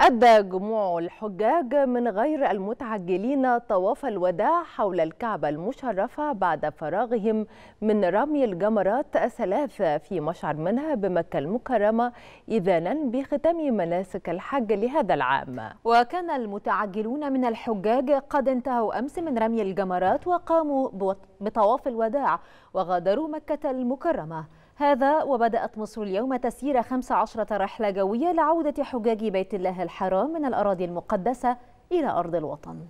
أدى جموع الحجاج من غير المتعجلين طواف الوداع حول الكعبة المشرفة بعد فراغهم من رمي الجمرات الثلاثة في مشعر منها بمكة المكرمة إذانا بختام مناسك الحج لهذا العام وكان المتعجلون من الحجاج قد انتهوا أمس من رمي الجمرات وقاموا بطواف الوداع وغادروا مكة المكرمة هذا وبدأت مصر اليوم تسيير 15 رحلة جوية لعودة حجاج بيت الله الحرام من الأراضي المقدسة إلى أرض الوطن